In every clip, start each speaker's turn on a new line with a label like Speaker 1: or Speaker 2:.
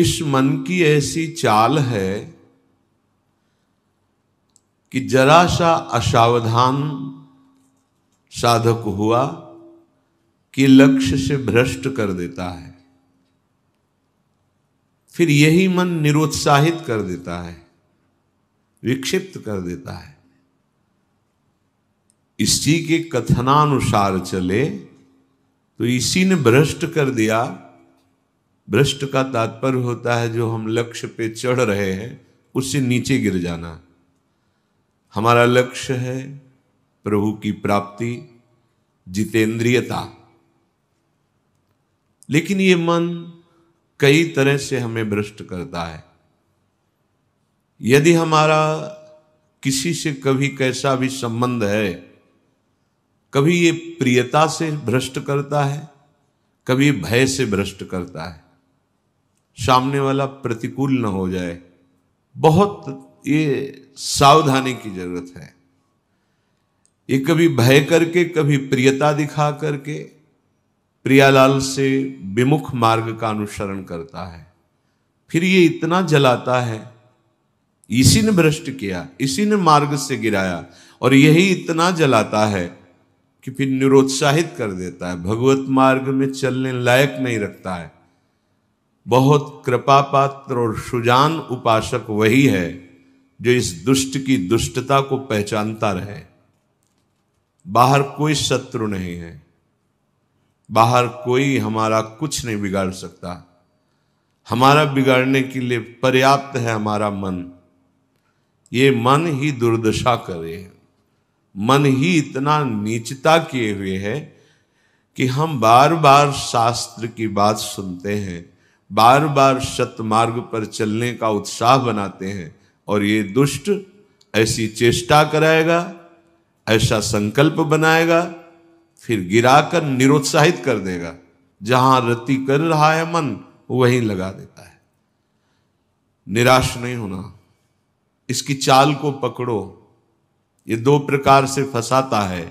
Speaker 1: इस मन की ऐसी चाल है कि जरा सा असावधान साधक हुआ कि लक्ष्य से भ्रष्ट कर देता है फिर यही मन निरुत्साहित कर देता है विक्षिप्त कर देता है इसी के कथनानुसार चले तो इसी ने भ्रष्ट कर दिया भ्रष्ट का तात्पर्य होता है जो हम लक्ष्य पे चढ़ रहे हैं उससे नीचे गिर जाना हमारा लक्ष्य है प्रभु की प्राप्ति जितेंद्रियता लेकिन ये मन कई तरह से हमें भ्रष्ट करता है यदि हमारा किसी से कभी कैसा भी संबंध है कभी ये प्रियता से भ्रष्ट करता है कभी भय से भ्रष्ट करता है सामने वाला प्रतिकूल न हो जाए बहुत ये सावधानी की जरूरत है ये कभी भय करके कभी प्रियता दिखा करके प्रियालाल से विमुख मार्ग का अनुसरण करता है फिर ये इतना जलाता है इसी ने भ्रष्ट किया इसी ने मार्ग से गिराया और यही इतना जलाता है कि फिर निरुत्साहित कर देता है भगवत मार्ग में चलने लायक नहीं रखता है बहुत कृपा पात्र और सुजान उपासक वही है जो इस दुष्ट की दुष्टता को पहचानता रहे बाहर कोई शत्रु नहीं है बाहर कोई हमारा कुछ नहीं बिगाड़ सकता हमारा बिगाड़ने के लिए पर्याप्त है हमारा मन ये मन ही दुर्दशा करे मन ही इतना नीचता किए हुए है कि हम बार बार शास्त्र की बात सुनते हैं बार बार सतमार्ग पर चलने का उत्साह बनाते हैं और ये दुष्ट ऐसी चेष्टा कराएगा ऐसा संकल्प बनाएगा फिर गिराकर निरुत्साहित कर देगा जहां रति कर रहा है मन वहीं लगा देता है निराश नहीं होना इसकी चाल को पकड़ो ये दो प्रकार से फंसाता है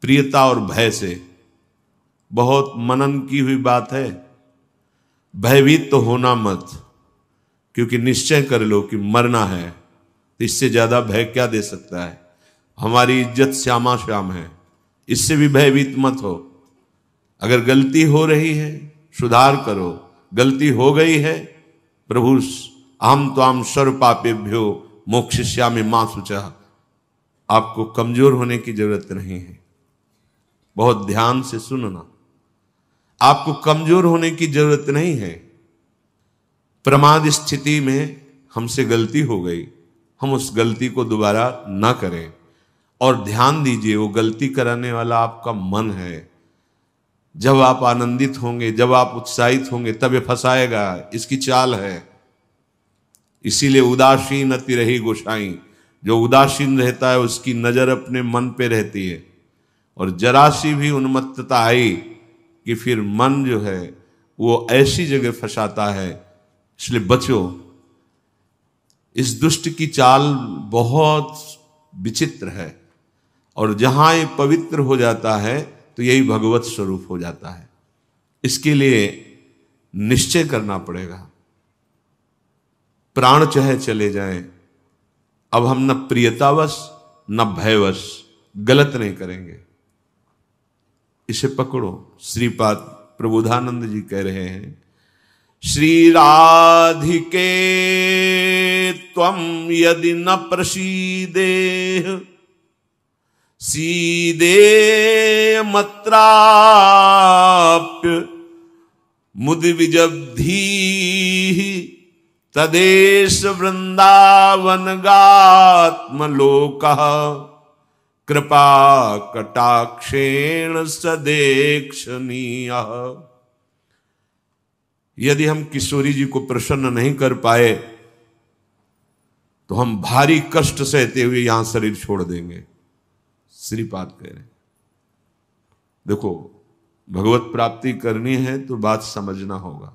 Speaker 1: प्रियता और भय से बहुत मनन की हुई बात है भयभीत तो होना मत क्योंकि निश्चय कर लो कि मरना है तो इससे ज़्यादा भय क्या दे सकता है हमारी इज्जत श्यामा श्याम है इससे भी भयभीत मत हो अगर गलती हो रही है सुधार करो गलती हो गई है प्रभु आम तो आम सर्व पापेभ्यो मोक्ष श्यामी मां सुचा आपको कमजोर होने की जरूरत नहीं है बहुत ध्यान से सुनना आपको कमजोर होने की जरूरत नहीं है प्रमाद स्थिति में हमसे गलती हो गई हम उस गलती को दोबारा ना करें और ध्यान दीजिए वो गलती कराने वाला आपका मन है जब आप आनंदित होंगे जब आप उत्साहित होंगे तब ये फंसाएगा इसकी चाल है इसीलिए उदासीन अति रही गोसाई जो उदासीन रहता है उसकी नज़र अपने मन पे रहती है और जरा सी भी उन्मत्तता आई कि फिर मन जो है वो ऐसी जगह फंसाता है इसलिए बचो इस दुष्ट की चाल बहुत विचित्र है और जहां ये पवित्र हो जाता है तो यही भगवत स्वरूप हो जाता है इसके लिए निश्चय करना पड़ेगा प्राण चाहे चले जाए अब हम न प्रियतावश न भयवश गलत नहीं करेंगे इसे पकड़ो श्रीपाद प्रबोधानंद जी कह रहे हैं श्री राधिके तम यदि न प्रसीदे सीदे मत्राप्य मुदिविजब्धी तदेश वृंदावन गात्मलोक कृपा कटाक्षेण सदेक्षणीय यदि हम किशोरी जी को प्रसन्न नहीं कर पाए तो हम भारी कष्ट सहते हुए यहां शरीर छोड़ देंगे श्रीपाद कह रहे देखो भगवत प्राप्ति करनी है तो बात समझना होगा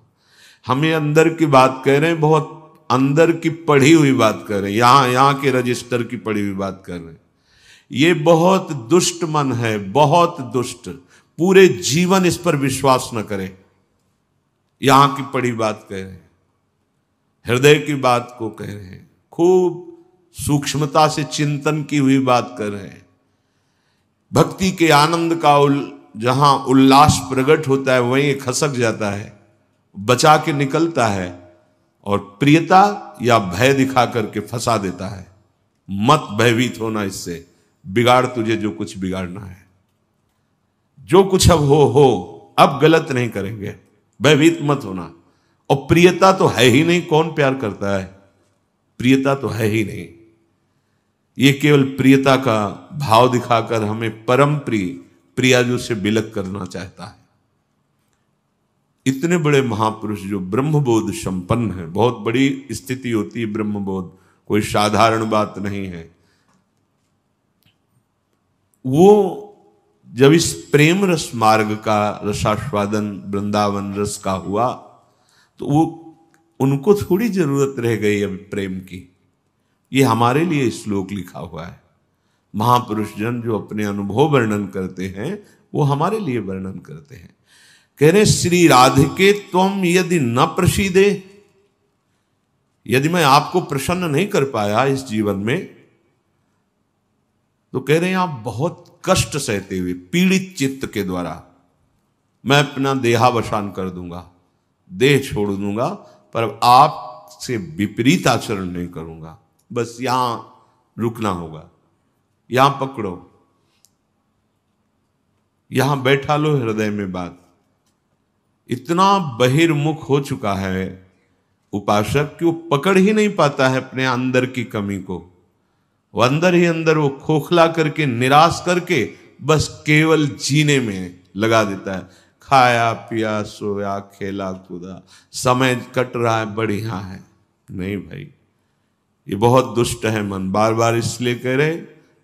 Speaker 1: हमें अंदर की बात कह रहे हैं बहुत अंदर की पढ़ी हुई बात कर रहे हैं यहां यहां के रजिस्टर की पढ़ी हुई बात कर रहे हैं ये बहुत दुष्ट मन है बहुत दुष्ट पूरे जीवन इस पर विश्वास न करें यहां की पड़ी बात कह रहे हैं हृदय की बात को कह रहे हैं खूब सूक्ष्मता से चिंतन की हुई बात कर रहे हैं भक्ति के आनंद का उल, जहां उल्लास प्रकट होता है वहीं खसक जाता है बचा के निकलता है और प्रियता या भय दिखा करके फंसा देता है मत भयभीत होना इससे बिगाड़ तुझे जो कुछ बिगाड़ना है जो कुछ अब हो हो अब गलत नहीं करेंगे भयभीत मत होना और प्रियता तो है ही नहीं कौन प्यार करता है प्रियता तो है ही नहीं ये केवल प्रियता का भाव दिखाकर हमें परम प्रिय प्रियाजू से बिलक करना चाहता है इतने बड़े महापुरुष जो ब्रह्मबोध संपन्न है बहुत बड़ी स्थिति होती है ब्रह्मबोध कोई साधारण बात नहीं है वो जब इस प्रेम रस मार्ग का रसास्वादन वृंदावन रस का हुआ तो वो उनको थोड़ी जरूरत रह गई अब प्रेम की ये हमारे लिए श्लोक लिखा हुआ है महापुरुष जन जो अपने अनुभव वर्णन करते हैं वो हमारे लिए वर्णन करते हैं कह रहे श्री राधिके तुम यदि न प्रसिदे यदि मैं आपको प्रसन्न नहीं कर पाया इस जीवन में तो कह रहे हैं आप बहुत कष्ट सहते हुए पीड़ित चित्त के द्वारा मैं अपना देहावसान कर दूंगा देह छोड़ दूंगा पर आपसे विपरीत आचरण नहीं करूंगा बस यहां रुकना होगा यहां पकड़ो यहां बैठा लो हृदय में बात इतना बहिर्मुख हो चुका है उपासक कि वो पकड़ ही नहीं पाता है अपने अंदर की कमी को वो अंदर ही अंदर वो खोखला करके निराश करके बस केवल जीने में लगा देता है खाया पिया सोया खेला कूदा समय कट रहा है बढ़िया है नहीं भाई ये बहुत दुष्ट है मन बार बार इसलिए कह रहे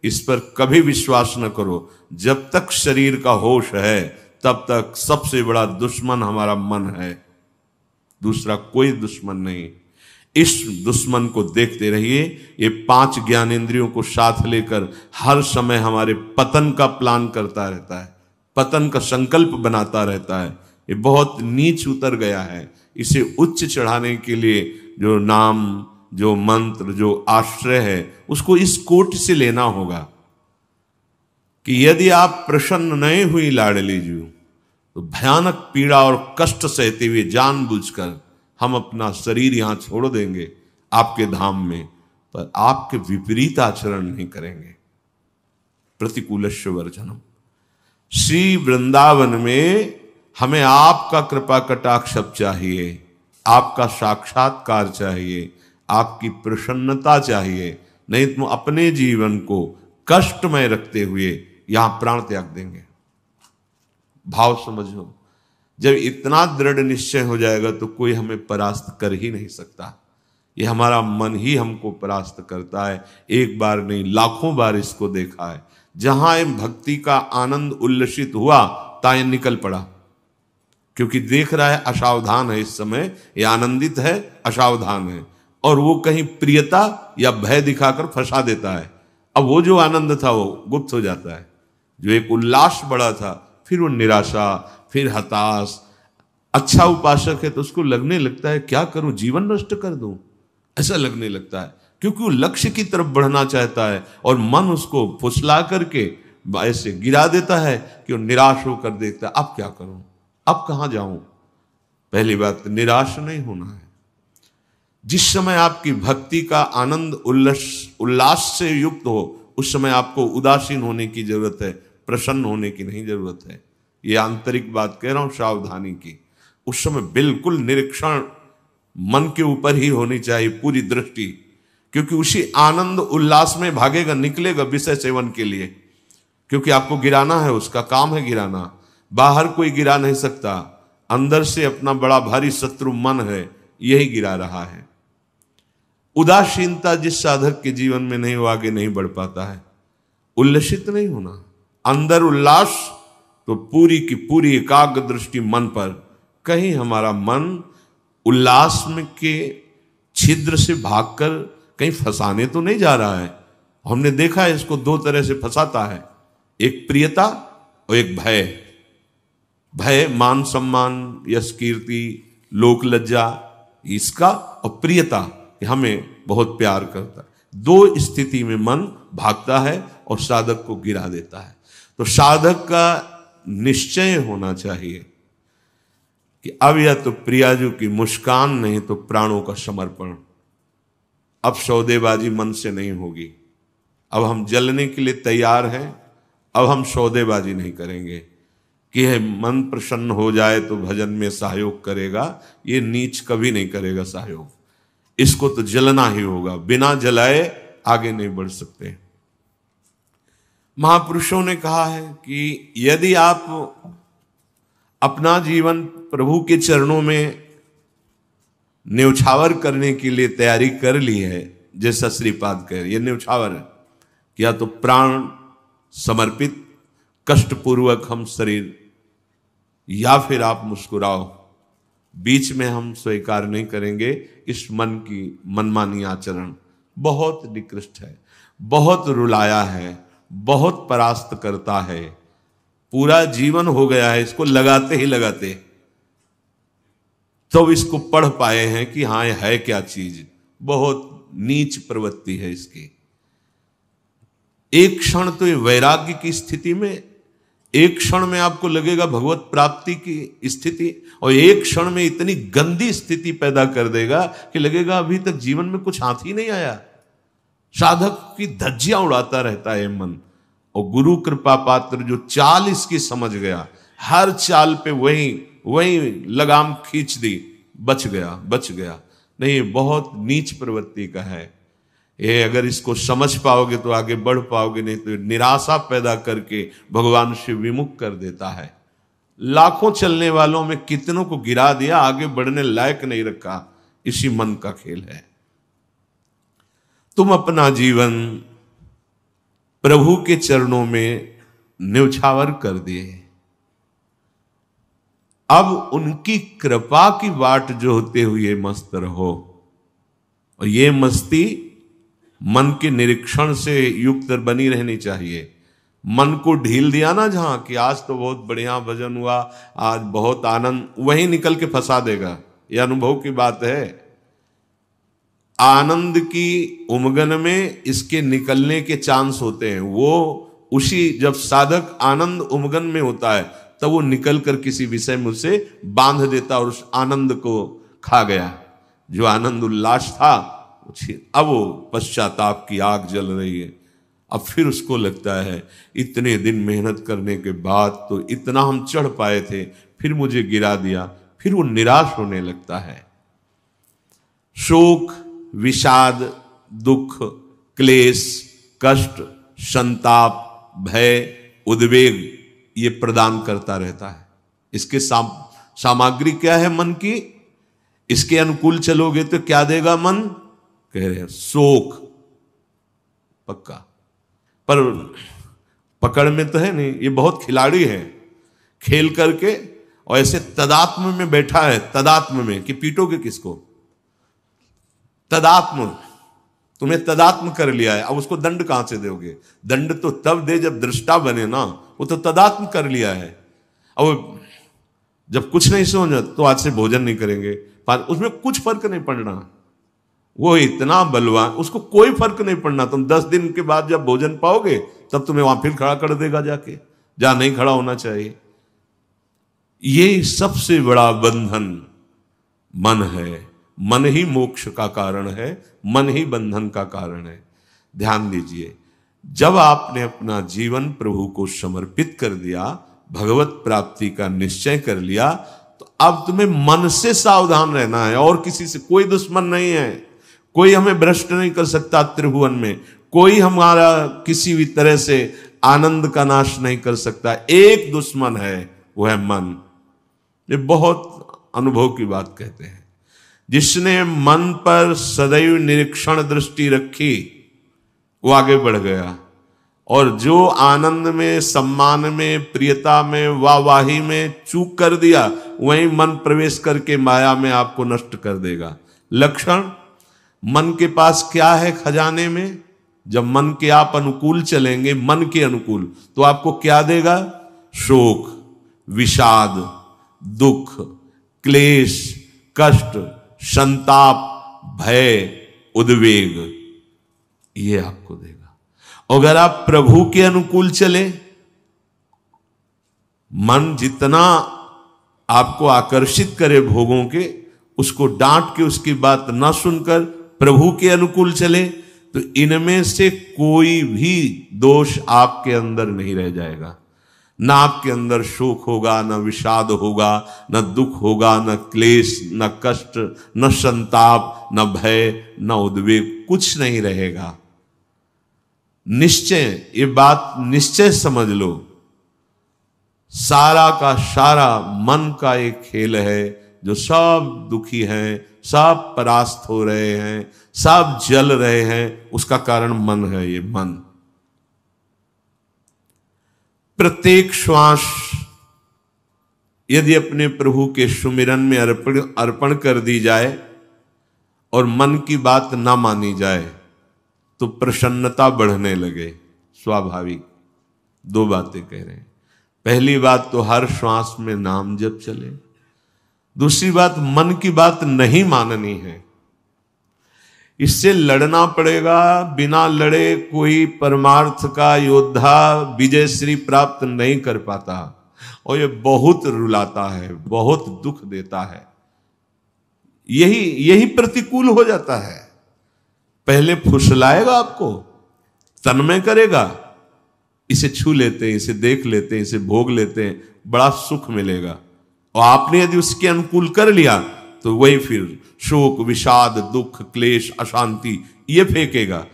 Speaker 1: इस पर कभी विश्वास न करो जब तक शरीर का होश है तब तक सबसे बड़ा दुश्मन हमारा मन है दूसरा कोई दुश्मन नहीं इस दुश्मन को देखते रहिए ये पांच ज्ञान इंद्रियों को साथ लेकर हर समय हमारे पतन का प्लान करता रहता है पतन का संकल्प बनाता रहता है ये बहुत नीच उतर गया है इसे उच्च चढ़ाने के लिए जो नाम जो मंत्र जो आश्रय है उसको इस कोट से लेना होगा कि यदि आप प्रसन्न नहीं हुई लाड़ लीजिए तो भयानक पीड़ा और कष्ट सहते हुए जानबूझकर हम अपना शरीर यहां छोड़ देंगे आपके धाम में पर आपके विपरीत आचरण नहीं करेंगे प्रतिकूल वर्जनम श्री वृंदावन में हमें आपका कृपा कटाक्ष अब चाहिए आपका साक्षात्कार चाहिए आपकी प्रसन्नता चाहिए नहीं तुम तो अपने जीवन को कष्टमय रखते हुए यहां प्राण त्याग देंगे भाव समझो जब इतना दृढ़ निश्चय हो जाएगा तो कोई हमें परास्त कर ही नहीं सकता ये हमारा मन ही हमको परास्त करता है एक बार नहीं लाखों बार इसको देखा है जहां भक्ति का आनंद उल्लसित हुआ तायन निकल पड़ा क्योंकि देख रहा है असावधान है इस समय ये आनंदित है असावधान है और वो कहीं प्रियता या भय दिखाकर फंसा देता है अब वो जो आनंद था वो गुप्त हो जाता है जो एक उल्लास बड़ा था फिर वो निराशा फिर हताश अच्छा उपासक है तो उसको लगने लगता है क्या करूं जीवन नष्ट कर दूं ऐसा लगने लगता है क्योंकि वो लक्ष्य की तरफ बढ़ना चाहता है और मन उसको फुसला करके ऐसे गिरा देता है कि वो निराश होकर देखता है अब क्या करूं अब कहां जाऊं पहली बात तो निराश नहीं होना है जिस समय आपकी भक्ति का आनंद उल्लास उल्लास से युक्त हो उस समय आपको उदासीन होने की जरूरत है प्रसन्न होने की नहीं जरूरत है ये आंतरिक बात कह रहा हूं सावधानी की उस समय बिल्कुल निरीक्षण मन के ऊपर ही होनी चाहिए पूरी दृष्टि क्योंकि उसी आनंद उल्लास में भागेगा निकलेगा विषय सेवन के लिए क्योंकि आपको गिराना है उसका काम है गिराना बाहर कोई गिरा नहीं सकता अंदर से अपना बड़ा भारी शत्रु मन है यही गिरा रहा है उदासीनता जिस साधक के जीवन में नहीं वो आगे नहीं बढ़ पाता है उल्लसित नहीं होना अंदर उल्लास तो पूरी की पूरी एकाग्र दृष्टि मन पर कहीं हमारा मन उल्लास में के छिद्र से भागकर कहीं फंसाने तो नहीं जा रहा है हमने देखा है इसको दो तरह से फंसाता है एक प्रियता और एक भय भय मान सम्मान यश कीर्ति लोक लज्जा इसका और प्रियता हमें बहुत प्यार करता है दो स्थिति में मन भागता है और साधक को गिरा देता है तो साधक का निश्चय होना चाहिए कि अब या तो प्रियाजू की मुस्कान नहीं तो प्राणों का समर्पण अब सौदेबाजी मन से नहीं होगी अब हम जलने के लिए तैयार हैं अब हम सौदेबाजी नहीं करेंगे कि है मन प्रसन्न हो जाए तो भजन में सहयोग करेगा ये नीच कभी नहीं करेगा सहयोग इसको तो जलना ही होगा बिना जलाए आगे नहीं बढ़ सकते महापुरुषों ने कहा है कि यदि आप अपना जीवन प्रभु के चरणों में न्यौछावर करने के लिए तैयारी कर ली है जैसा श्रीपाद कह ये न्यौछावर है या तो प्राण समर्पित कष्टपूर्वक हम शरीर या फिर आप मुस्कुराओ बीच में हम स्वीकार नहीं करेंगे इस मन की मनमानी आचरण बहुत निकृष्ट है बहुत रुलाया है बहुत परास्त करता है पूरा जीवन हो गया है इसको लगाते ही लगाते तो इसको पढ़ पाए हैं कि हाँ है क्या चीज बहुत नीच प्रवृत्ति है इसकी एक क्षण तो ये वैराग्य की स्थिति में एक क्षण में आपको लगेगा भगवत प्राप्ति की स्थिति और एक क्षण में इतनी गंदी स्थिति पैदा कर देगा कि लगेगा अभी तक जीवन में कुछ हाथ ही नहीं आया साधक की धज्जियां उड़ाता रहता है मन और गुरु कृपा पात्र जो चाल इसकी समझ गया हर चाल पे वही वही लगाम खींच दी बच गया बच गया नहीं बहुत नीच प्रवृत्ति का है ये अगर इसको समझ पाओगे तो आगे बढ़ पाओगे नहीं तो निराशा पैदा करके भगवान शिव विमुख कर देता है लाखों चलने वालों में कितनों को गिरा दिया आगे बढ़ने लायक नहीं रखा इसी मन का खेल है तुम अपना जीवन प्रभु के चरणों में न्यौछावर कर दिए अब उनकी कृपा की बाट होते हुए मस्त रहो और ये मस्ती मन के निरीक्षण से युक्त बनी रहनी चाहिए मन को ढील दिया ना जहां कि आज तो बहुत बढ़िया भजन हुआ आज बहुत आनंद वही निकल के फंसा देगा यह अनुभव की बात है आनंद की उमगन में इसके निकलने के चांस होते हैं वो उसी जब साधक आनंद उमगन में होता है तब वो निकल कर किसी विषय में उसे बांध देता और उस आनंद को खा गया जो आनंद उल्लास था अब वो पश्चाताप की आग जल रही है अब फिर उसको लगता है इतने दिन मेहनत करने के बाद तो इतना हम चढ़ पाए थे फिर मुझे गिरा दिया फिर वो निराश होने लगता है शोक विषाद दुख क्लेश कष्ट संताप भय उद्वेग ये प्रदान करता रहता है इसके साम, सामग्री क्या है मन की इसके अनुकूल चलोगे तो क्या देगा मन कह रहे हैं शोक पक्का पर पकड़ में तो है नहीं ये बहुत खिलाड़ी है खेल करके और ऐसे तदात्म में बैठा है तदात्म में कि पीटोगे किसको तदात्म तुमने तदात्म कर लिया है अब उसको दंड कहां से दोगे दंड तो तब दे जब दृष्टा बने ना वो तो तदात्म कर लिया है अब जब कुछ नहीं समझ तो आज से भोजन नहीं करेंगे उसमें कुछ फर्क नहीं पड़ रहा वो इतना बलवान उसको कोई फर्क नहीं पड़ना तुम दस दिन के बाद जब भोजन पाओगे तब तुम्हें वहां फिर खड़ा कर देगा जाके जहां नहीं खड़ा होना चाहिए ये सबसे बड़ा बंधन मन है मन ही मोक्ष का कारण है मन ही बंधन का कारण है ध्यान दीजिए जब आपने अपना जीवन प्रभु को समर्पित कर दिया भगवत प्राप्ति का निश्चय कर लिया तो अब तुम्हें मन से सावधान रहना है और किसी से कोई दुश्मन नहीं है कोई हमें भ्रष्ट नहीं कर सकता त्रिभुवन में कोई हमारा किसी भी तरह से आनंद का नाश नहीं कर सकता एक दुश्मन है वह है मन ये बहुत अनुभव की बात कहते हैं जिसने मन पर सदैव निरीक्षण दृष्टि रखी वो आगे बढ़ गया और जो आनंद में सम्मान में प्रियता में वाहवाही में चूक कर दिया वही मन प्रवेश करके माया में आपको नष्ट कर देगा लक्षण मन के पास क्या है खजाने में जब मन के आप अनुकूल चलेंगे मन के अनुकूल तो आपको क्या देगा शोक विषाद दुख क्लेश कष्ट संताप भय उद्वेग ये आपको देगा अगर आप प्रभु के अनुकूल चले मन जितना आपको आकर्षित करे भोगों के उसको डांट के उसकी बात ना सुनकर प्रभु के अनुकूल चले तो इनमें से कोई भी दोष आपके अंदर नहीं रह जाएगा नाक के अंदर शोक होगा न विषाद होगा न दुख होगा न क्लेश न कष्ट न संताप न भय न उद्वेग कुछ नहीं रहेगा निश्चय ये बात निश्चय समझ लो सारा का सारा मन का एक खेल है जो सब दुखी हैं सब परास्त हो रहे हैं सब जल रहे हैं उसका कारण मन है ये मन प्रत्येक श्वास यदि अपने प्रभु के सुमिरन में अर्पण अर्पण कर दी जाए और मन की बात ना मानी जाए तो प्रसन्नता बढ़ने लगे स्वाभाविक दो बातें कह रहे हैं पहली बात तो हर श्वास में नाम जब चले दूसरी बात मन की बात नहीं माननी है इससे लड़ना पड़ेगा बिना लड़े कोई परमार्थ का योद्धा विजय श्री प्राप्त नहीं कर पाता और ये बहुत रुलाता है बहुत दुख देता है यही यही प्रतिकूल हो जाता है पहले फुसलाएगा आपको तन्मय करेगा इसे छू लेते हैं इसे देख लेते हैं इसे भोग लेते हैं बड़ा सुख मिलेगा और आपने यदि उसके अनुकूल कर लिया तो वही फिर शोक विषाद दुख क्लेश अशांति ये फेंकेगा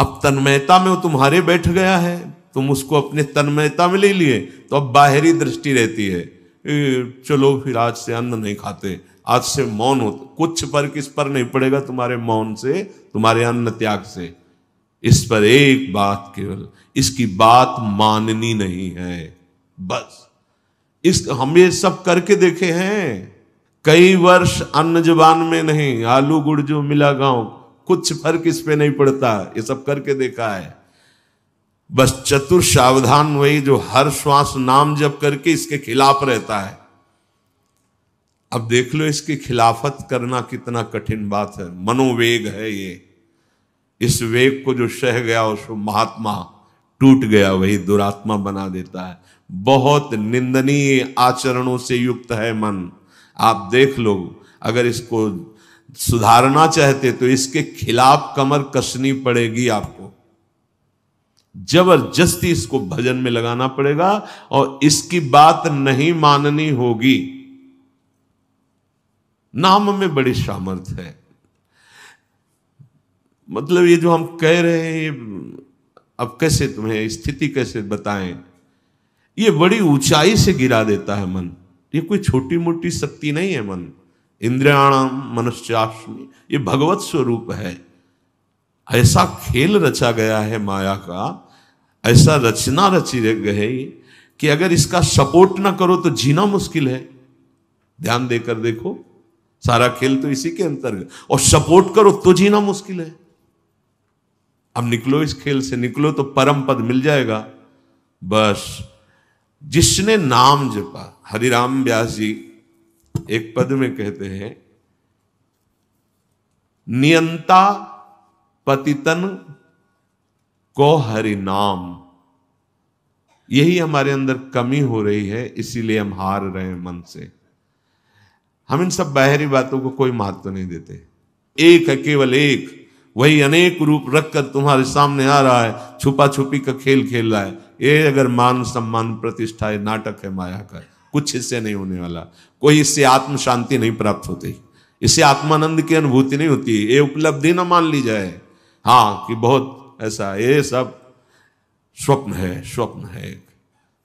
Speaker 1: अब तन्मयता में वो तुम्हारे बैठ गया है तुम उसको अपने तन्मयता में ले लिए तो अब बाहरी दृष्टि रहती है चलो फिर आज से अन्न नहीं खाते आज से मौन हो कुछ पर किस पर नहीं पड़ेगा तुम्हारे मौन से तुम्हारे अन्न त्याग से इस पर एक बात केवल इसकी बात माननी नहीं है बस इस हम ये सब करके देखे हैं कई वर्ष अन्न जबान में नहीं आलू गुड़ जो मिला गांव कुछ फर्क इस पे नहीं पड़ता ये सब करके देखा है बस चतुर सावधान वही जो हर श्वास नाम जप करके इसके खिलाफ रहता है अब देख लो इसकी खिलाफत करना कितना कठिन बात है मनोवेग है ये इस वेग को जो सह गया उसको महात्मा टूट गया वही दुरात्मा बना देता है बहुत निंदनीय आचरणों से युक्त है मन आप देख लो अगर इसको सुधारना चाहते तो इसके खिलाफ कमर कसनी पड़ेगी आपको जबरदस्ती इसको भजन में लगाना पड़ेगा और इसकी बात नहीं माननी होगी नाम में बड़ी सामर्थ है मतलब ये जो हम कह रहे हैं अब कैसे तुम्हें स्थिति कैसे बताएं ये बड़ी ऊंचाई से गिरा देता है मन ये कोई छोटी मोटी शक्ति नहीं है मन इंद्रियाणाम मनुष्याश्मी ये भगवत स्वरूप है ऐसा खेल रचा गया है माया का ऐसा रचना रची गई कि अगर इसका सपोर्ट ना करो तो जीना मुश्किल है ध्यान देकर देखो सारा खेल तो इसी के अंतर्गत और सपोर्ट करो तो जीना मुश्किल है अब निकलो इस खेल से निकलो तो परम पद मिल जाएगा बस जिसने नाम जपा हरिराम व्यास जी एक पद में कहते हैं नियंता पतितन को हरि नाम यही हमारे अंदर कमी हो रही है इसीलिए हम हार रहे हैं मन से हम इन सब बाहरी बातों को कोई महत्व तो नहीं देते एक है केवल एक वही अनेक रूप रखकर तुम्हारे सामने आ रहा है छुपा छुपी का खेल खेल रहा है ये अगर मान सम्मान प्रतिष्ठा नाटक है माया का कुछ इससे नहीं होने वाला कोई इससे आत्म शांति नहीं प्राप्त होती इससे आत्मानंद की अनुभूति नहीं होती ये उपलब्धि ना मान ली जाए हाँ कि बहुत ऐसा ये सब स्वप्न है स्वप्न है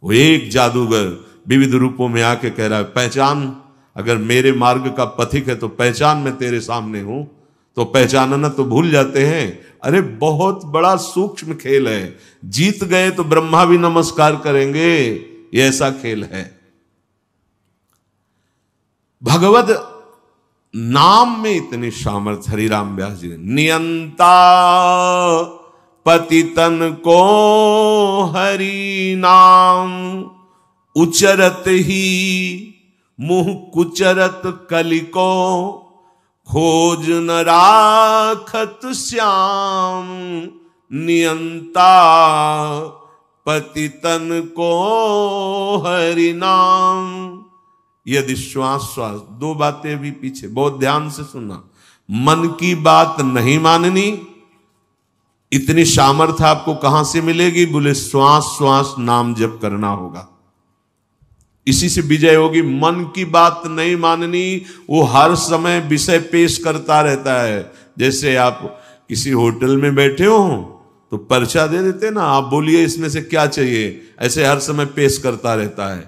Speaker 1: वो एक जादूगर विविध रूपों में आके कह रहा है पहचान अगर मेरे मार्ग का पथिक है तो पहचान मैं तेरे सामने हूं तो पहचानना तो भूल जाते हैं अरे बहुत बड़ा सूक्ष्म खेल है जीत गए तो ब्रह्मा भी नमस्कार करेंगे ये ऐसा खेल है भगवत नाम में इतनी सामर्थ राम व्यास जी नियंता नियंता पतितन को हरि नाम उचरत ही मुंह कुचरत कलिको खोज न राखत श्याम नियंता पतितन को हरि नाम यदि श्वास श्वास दो बातें भी पीछे बहुत ध्यान से सुनना मन की बात नहीं माननी इतनी सामर्थ्य आपको कहां से मिलेगी बोले श्वास श्वास नाम जप करना होगा इसी से विजय होगी मन की बात नहीं माननी वो हर समय विषय पेश करता रहता है जैसे आप किसी होटल में बैठे हो तो पर्चा दे देते ना आप बोलिए इसमें से क्या चाहिए ऐसे हर समय पेश करता रहता है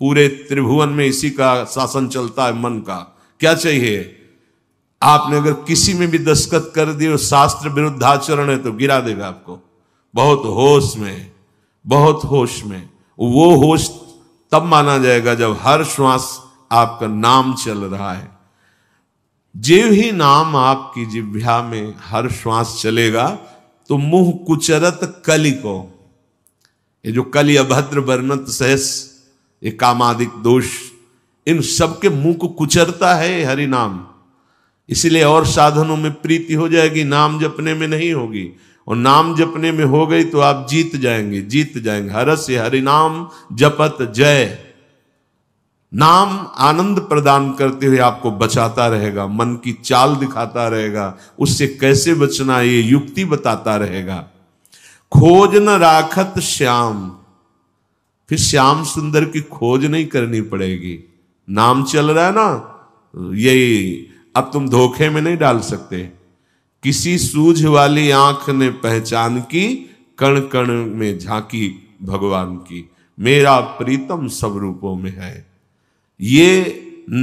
Speaker 1: पूरे त्रिभुवन में इसी का शासन चलता है मन का क्या चाहिए आपने अगर किसी में भी दस्तखत कर दी और शास्त्र विरुद्ध आचरण है तो गिरा देगा आपको बहुत होश में बहुत होश में वो होश तब माना जाएगा जब हर श्वास आपका नाम चल रहा है जीव ही नाम आपकी जिभ्या में हर श्वास चलेगा तो मुंह कुचरत कली को ये जो कली अभद्र वर्णत सहस ये कामादिक दोष इन सबके मुंह को कुचरता है हरि नाम इसीलिए और साधनों में प्रीति हो जाएगी नाम जपने में नहीं होगी और नाम जपने में हो गई तो आप जीत जाएंगे जीत जाएंगे हरस हरिनाम जपत जय नाम आनंद प्रदान करते हुए आपको बचाता रहेगा मन की चाल दिखाता रहेगा उससे कैसे बचना ये युक्ति बताता रहेगा खोज न राखत श्याम फिर श्याम सुंदर की खोज नहीं करनी पड़ेगी नाम चल रहा है ना यही अब तुम धोखे में नहीं डाल सकते किसी सूझ वाली आंख ने पहचान की कण कण में झांकी भगवान की मेरा प्रीतम सब रूपों में है ये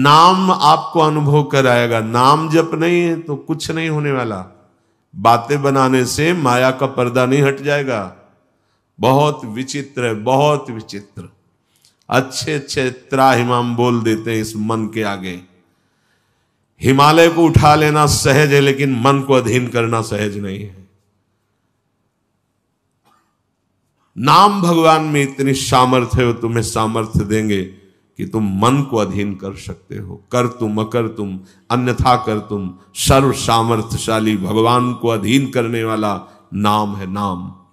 Speaker 1: नाम आपको अनुभव कराएगा नाम जप नहीं है तो कुछ नहीं होने वाला बातें बनाने से माया का पर्दा नहीं हट जाएगा बहुत विचित्र है बहुत विचित्र अच्छे अच्छे त्राहिमाम बोल देते हैं इस मन के आगे हिमालय को उठा लेना सहज है लेकिन मन को अधीन करना सहज नहीं है नाम भगवान में इतनी सामर्थ्य हो तुम्हें सामर्थ्य देंगे कि तुम मन को अधीन कर सकते हो कर तुम अकर तुम अन्यथा कर तुम सर्व सामर्थ्यशाली भगवान को अधीन करने वाला नाम है नाम